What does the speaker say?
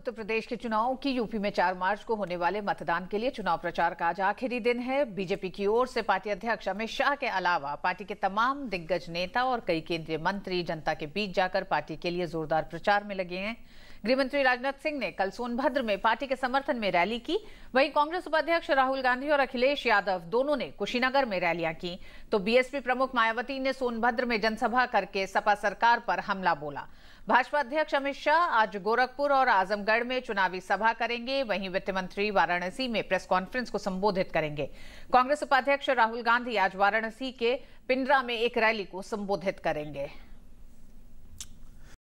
उत्तर तो प्रदेश के चुनाव की यूपी में 4 मार्च को होने वाले मतदान के लिए चुनाव प्रचार का आज आखिरी दिन है बीजेपी की ओर से पार्टी अध्यक्ष अमित शाह के अलावा पार्टी के तमाम दिग्गज नेता और कई केंद्रीय मंत्री जनता के बीच जाकर पार्टी के लिए जोरदार प्रचार में लगे हैं गृह मंत्री राजनाथ सिंह ने कल सोनभद्र में पार्टी के समर्थन में रैली की वहीं कांग्रेस उपाध्यक्ष राहुल गांधी और अखिलेश यादव दोनों ने कुशीनगर में रैलियां की तो बीएसपी प्रमुख मायावती ने सोनभद्र में जनसभा करके सपा सरकार पर हमला बोला भाजपा अध्यक्ष अमित शाह आज गोरखपुर और आजमगढ़ में चुनावी सभा करेंगे वहीं वित्त मंत्री वाराणसी में प्रेस कॉन्फ्रेंस को संबोधित करेंगे कांग्रेस उपाध्यक्ष राहुल गांधी आज वाराणसी के पिंडरा में एक रैली को संबोधित करेंगे